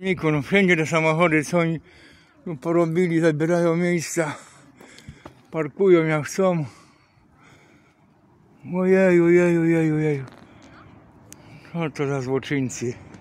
Miku, no wszędzie te samochody, co oni porobili, zabierają miejsca, parkują jak chcą. Ojeju, Ojej, ojej, ojej, Co to za złoczyńcy.